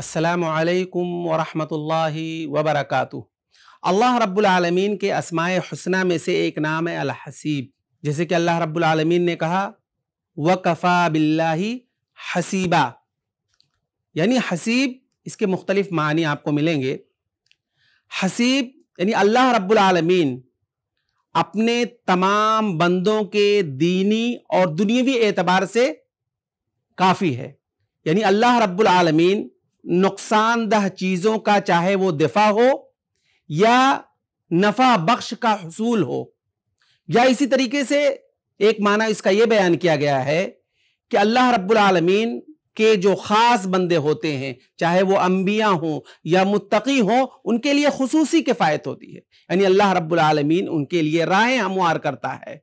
السلام علیکم ورحمۃ اللہ وبرکاتہ اللہ رب العالمین کے اسماء حسنہ میں سے ایک نام ہے الحسیب جیسے کہ اللہ رب العالمین نے کہا وکفا کفا بلّہ حسیبہ یعنی حسیب اس کے مختلف معنی آپ کو ملیں گے حسیب یعنی اللہ رب العالمین اپنے تمام بندوں کے دینی اور دنیوی اعتبار سے کافی ہے یعنی اللہ رب العالمین نقصان دہ چیزوں کا چاہے وہ دفاع ہو یا نفع بخش کا حصول ہو یا اسی طریقے سے ایک معنی اس کا یہ بیان کیا گیا ہے کہ اللہ رب العالمین کے جو خاص بندے ہوتے ہیں چاہے وہ انبیاء ہوں یا متقی ہوں ان کے لیے خصوصی کفایت ہوتی ہے یعنی اللہ رب العالمین ان کے لیے راہیں ہموار کرتا ہے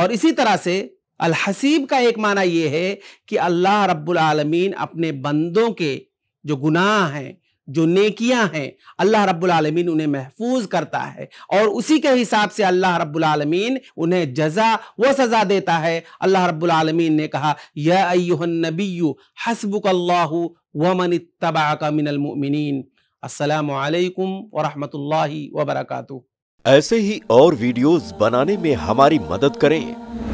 اور اسی طرح سے الحسیب کا ایک معنی یہ ہے کہ اللہ رب العالمین اپنے بندوں کے جو گناہ ہیں جو نیکیاں ہیں اللہ رب العالمین انہیں محفوظ کرتا ہے اور اسی کے حساب سے اللہ رب العالمین انہیں جزا سزا دیتا ہے اللہ رب العالمین نے کہا یا النبی حسبک اللہ ومن اتبعک من المؤمنین السلام علیکم ورحمۃ اللہ وبرکاتہ ایسے ہی اور ویڈیوز بنانے میں ہماری مدد کریں